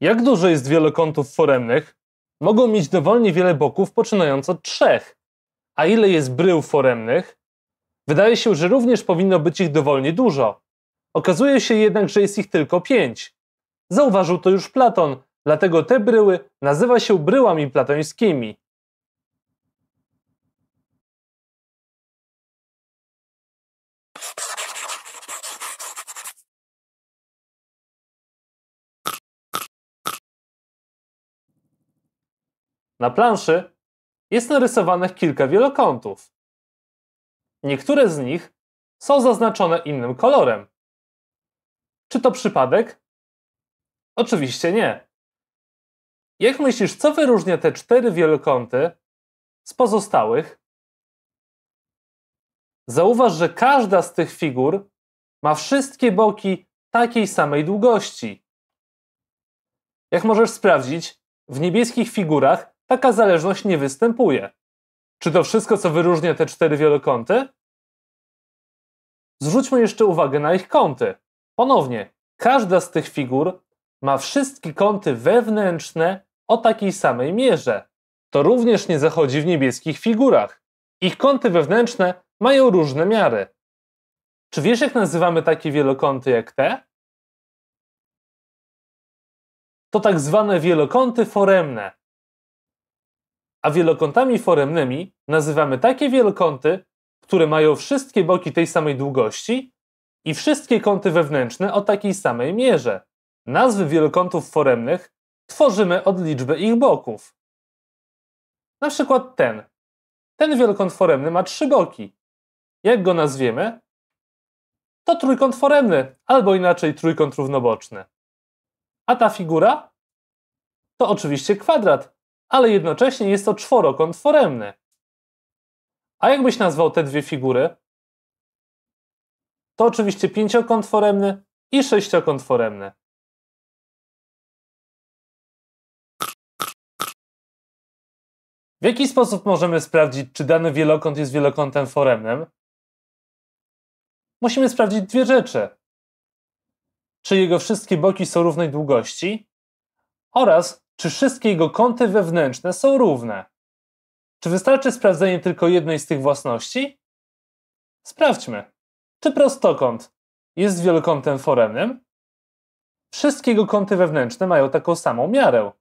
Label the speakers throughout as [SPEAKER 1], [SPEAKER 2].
[SPEAKER 1] Jak dużo jest wielokątów foremnych? Mogą mieć dowolnie wiele boków, poczynając od trzech. A ile jest brył foremnych? Wydaje się, że również powinno być ich dowolnie dużo. Okazuje się jednak, że jest ich tylko pięć. Zauważył to już Platon, dlatego te bryły nazywa się bryłami platońskimi.
[SPEAKER 2] Na planszy jest
[SPEAKER 1] narysowanych kilka wielokątów. Niektóre z nich są zaznaczone innym kolorem. Czy to przypadek? Oczywiście nie. Jak myślisz, co wyróżnia te cztery wielokąty z pozostałych? Zauważ, że każda z tych figur ma wszystkie boki takiej samej długości. Jak możesz sprawdzić, w niebieskich figurach taka zależność nie występuje. Czy to wszystko, co wyróżnia te cztery wielokąty? Zwróćmy jeszcze uwagę na ich kąty. Ponownie, każda z tych figur ma wszystkie kąty wewnętrzne o takiej samej mierze. To również nie zachodzi w niebieskich figurach. Ich kąty wewnętrzne mają różne miary. Czy wiesz, jak nazywamy takie wielokąty jak te? To tak zwane wielokąty foremne a wielokątami foremnymi nazywamy takie wielokąty, które mają wszystkie boki tej samej długości i wszystkie kąty wewnętrzne o takiej samej mierze. Nazwy wielokątów foremnych tworzymy od liczby ich boków. Na przykład ten. Ten wielokąt foremny ma trzy boki. Jak go nazwiemy? To trójkąt foremny, albo inaczej trójkąt równoboczny. A ta figura? To oczywiście kwadrat, ale jednocześnie jest to czworokąt foremny. A jakbyś nazwał te dwie figury? To oczywiście pięciokąt foremny i sześciokąt foremny.
[SPEAKER 2] W jaki sposób
[SPEAKER 1] możemy sprawdzić, czy dany wielokąt jest wielokątem foremnym? Musimy sprawdzić dwie rzeczy. Czy jego wszystkie boki są równej długości oraz czy wszystkie jego kąty wewnętrzne są równe. Czy wystarczy sprawdzenie tylko jednej z tych własności? Sprawdźmy. Czy prostokąt jest wielokątem foremnym? Wszystkie jego kąty wewnętrzne mają taką samą miarę.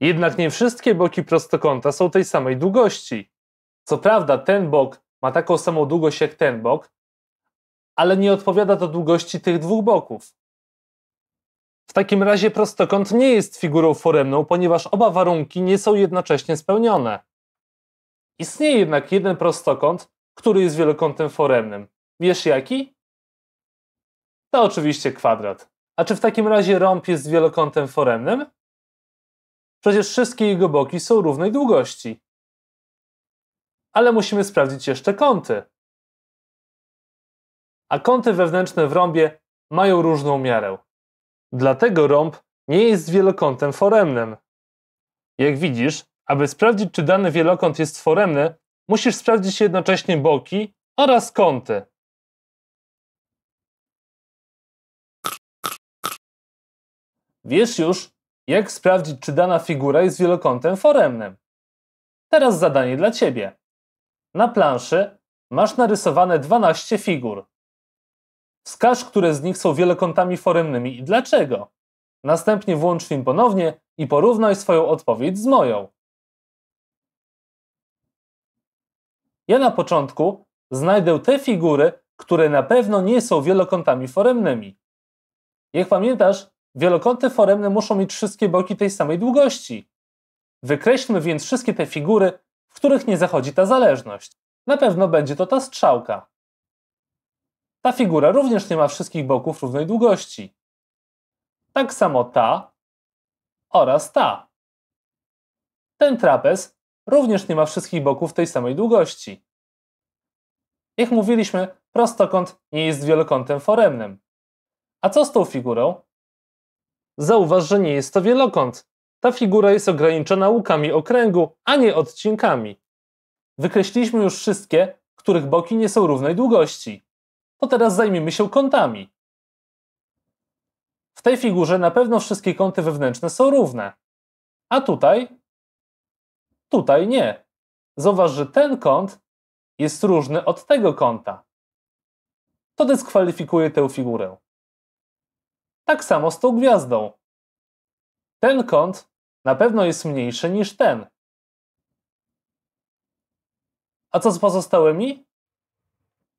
[SPEAKER 1] Jednak nie wszystkie boki prostokąta są tej samej długości. Co prawda, ten bok ma taką samą długość jak ten bok, ale nie odpowiada to długości tych dwóch boków. W takim razie prostokąt nie jest figurą foremną, ponieważ oba warunki nie są jednocześnie spełnione. Istnieje jednak jeden prostokąt, który jest wielokątem foremnym. Wiesz jaki? To oczywiście kwadrat. A czy w takim razie rąb jest wielokątem foremnym? Przecież wszystkie jego boki są równej długości. Ale musimy sprawdzić jeszcze kąty. A kąty wewnętrzne w rąbie mają różną miarę. Dlatego rąb nie jest wielokątem foremnym. Jak widzisz, aby sprawdzić, czy dany wielokąt jest foremny, musisz sprawdzić jednocześnie boki oraz kąty. Wiesz już, jak sprawdzić, czy dana figura jest wielokątem foremnym. Teraz zadanie dla Ciebie. Na planszy masz narysowane 12 figur. Wskaż, które z nich są wielokątami foremnymi i dlaczego. Następnie włącz film ponownie i porównaj swoją odpowiedź z moją. Ja na początku znajdę te figury, które na pewno nie są wielokątami foremnymi. Jak pamiętasz, wielokąty foremne muszą mieć wszystkie boki tej samej długości. Wykreślmy więc wszystkie te figury, w których nie zachodzi ta zależność. Na pewno będzie to ta strzałka. Ta figura również nie ma wszystkich boków równej długości. Tak samo ta oraz ta. Ten trapez również nie ma wszystkich boków tej samej długości. Jak mówiliśmy, prostokąt nie jest wielokątem foremnym. A co z tą figurą? Zauważ, że nie jest to wielokąt. Ta figura jest ograniczona łukami okręgu, a nie odcinkami. Wykreśliliśmy już wszystkie, których boki nie są równej długości. To teraz zajmijmy się kątami. W tej figurze na pewno wszystkie kąty wewnętrzne są równe. A tutaj? Tutaj nie. Zauważ, że ten kąt jest różny od tego kąta. To dyskwalifikuje tę figurę. Tak samo z tą gwiazdą. Ten kąt na pewno jest mniejszy niż ten. A co z pozostałymi?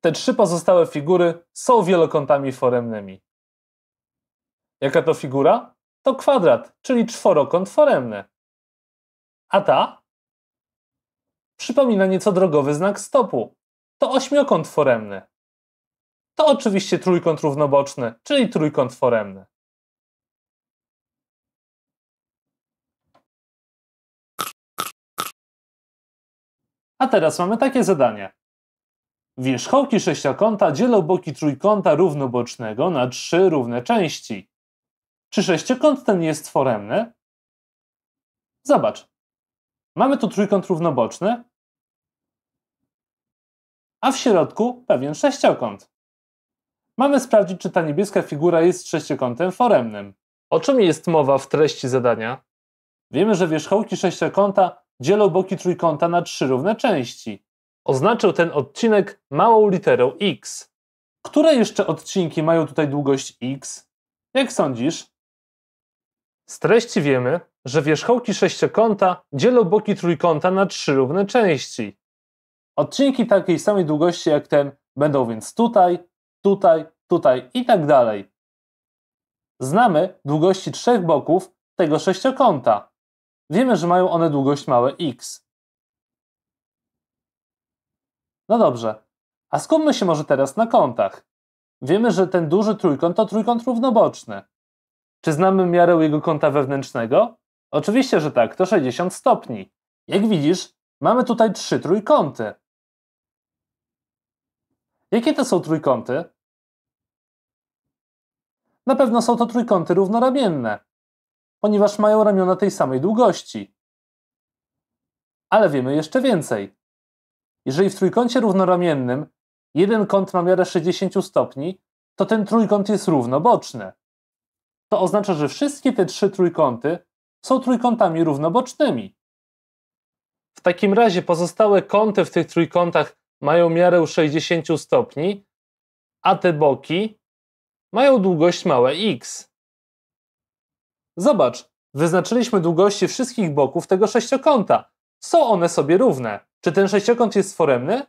[SPEAKER 1] Te trzy pozostałe figury są wielokątami foremnymi. Jaka to figura? To kwadrat, czyli czworokąt foremny. A ta? Przypomina nieco drogowy znak stopu. To ośmiokąt foremny. To oczywiście trójkąt równoboczny, czyli trójkąt foremny. A teraz mamy takie zadanie. Wierzchołki sześciokąta dzielą boki trójkąta równobocznego na trzy równe części. Czy sześciokąt ten jest foremny? Zobacz. Mamy tu trójkąt równoboczny, a w środku pewien sześciokąt. Mamy sprawdzić, czy ta niebieska figura jest sześciokątem foremnym. O czym jest mowa w treści zadania? Wiemy, że wierzchołki sześciokąta dzielą boki trójkąta na trzy równe części oznaczył ten odcinek małą literą X. Które jeszcze odcinki mają tutaj długość X? Jak sądzisz? Z treści wiemy, że wierzchołki sześciokąta dzielą boki trójkąta na trzy równe części. Odcinki takiej samej długości jak ten będą więc tutaj, tutaj, tutaj i tak dalej. Znamy długości trzech boków tego sześciokąta. Wiemy, że mają one długość małe x. No dobrze, a skupmy się może teraz na kątach. Wiemy, że ten duży trójkąt to trójkąt równoboczny. Czy znamy miarę jego kąta wewnętrznego? Oczywiście, że tak, to 60 stopni. Jak widzisz, mamy tutaj trzy trójkąty. Jakie to są trójkąty? Na pewno są to trójkąty równoramienne, ponieważ mają ramiona tej samej długości. Ale wiemy jeszcze więcej. Jeżeli w trójkącie równoramiennym jeden kąt ma miarę 60 stopni, to ten trójkąt jest równoboczny. To oznacza, że wszystkie te trzy trójkąty są trójkątami równobocznymi. W takim razie pozostałe kąty w tych trójkątach mają miarę 60 stopni, a te boki mają długość małe x. Zobacz, wyznaczyliśmy długości wszystkich boków tego sześciokąta. Są one sobie równe. Czy ten sześciokąt jest foremny?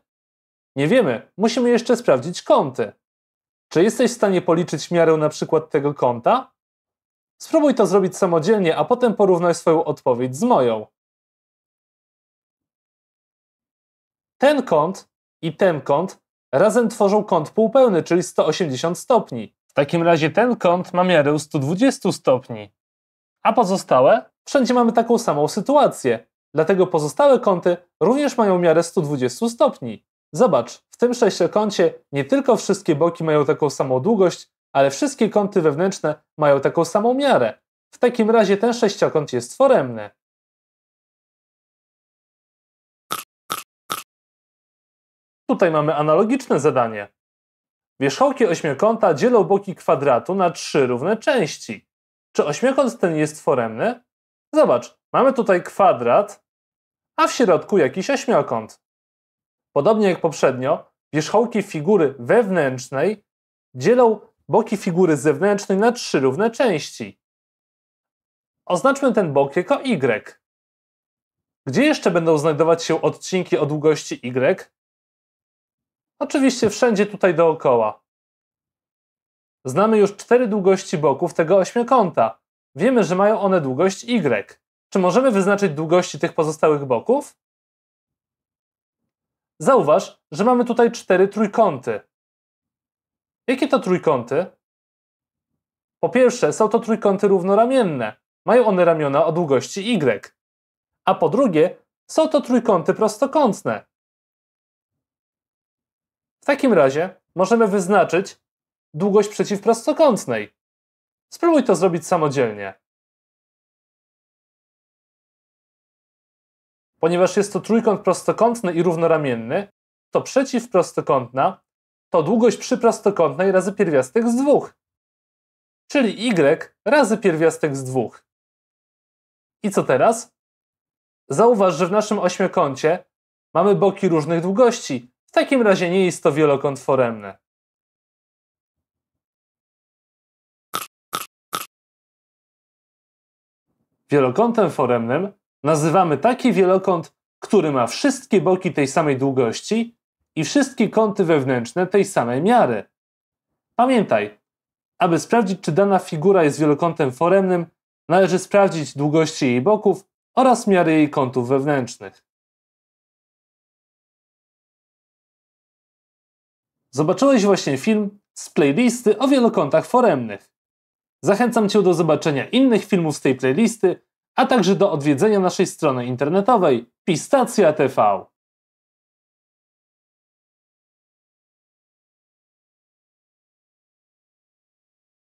[SPEAKER 1] Nie wiemy. Musimy jeszcze sprawdzić kąty. Czy jesteś w stanie policzyć miarę na przykład tego kąta? Spróbuj to zrobić samodzielnie, a potem porównaj swoją odpowiedź z moją. Ten kąt i ten kąt razem tworzą kąt półpełny, czyli 180 stopni. W takim razie ten kąt ma miarę 120 stopni. A pozostałe? Wszędzie mamy taką samą sytuację. Dlatego pozostałe kąty również mają miarę 120 stopni. Zobacz, w tym sześciokącie nie tylko wszystkie boki mają taką samą długość, ale wszystkie kąty wewnętrzne mają taką samą miarę. W takim razie ten sześciokąt jest foremny. Tutaj mamy analogiczne zadanie. Wierzchołki ośmiokąta dzielą boki kwadratu na trzy równe części. Czy ośmiokąt ten jest foremny? Zobacz, mamy tutaj kwadrat, a w środku jakiś ośmiokąt. Podobnie jak poprzednio, wierzchołki figury wewnętrznej dzielą boki figury zewnętrznej na trzy równe części. Oznaczmy ten bok jako Y. Gdzie jeszcze będą znajdować się odcinki o długości Y? Oczywiście wszędzie tutaj dookoła. Znamy już cztery długości boków tego ośmiokąta. Wiemy, że mają one długość Y. Czy możemy wyznaczyć długości tych pozostałych boków? Zauważ, że mamy tutaj cztery trójkąty. Jakie to trójkąty? Po pierwsze, są to trójkąty równoramienne. Mają one ramiona o długości y. A po drugie, są to trójkąty prostokątne. W takim razie możemy wyznaczyć długość przeciwprostokątnej. Spróbuj to zrobić
[SPEAKER 2] samodzielnie.
[SPEAKER 1] Ponieważ jest to trójkąt prostokątny i równoramienny, to przeciwprostokątna to długość przyprostokątnej razy pierwiastek z dwóch, czyli y razy pierwiastek z dwóch. I co teraz? Zauważ, że w naszym ośmiokącie mamy boki różnych długości. W takim razie nie jest to wielokąt foremny. Wielokątem foremnym nazywamy taki wielokąt, który ma wszystkie boki tej samej długości i wszystkie kąty wewnętrzne tej samej miary. Pamiętaj, aby sprawdzić, czy dana figura jest wielokątem foremnym, należy sprawdzić długości jej boków oraz miary jej kątów wewnętrznych. Zobaczyłeś właśnie film z playlisty o wielokątach foremnych. Zachęcam Cię do zobaczenia innych filmów z tej playlisty a także do odwiedzenia naszej strony internetowej Pistacja TV.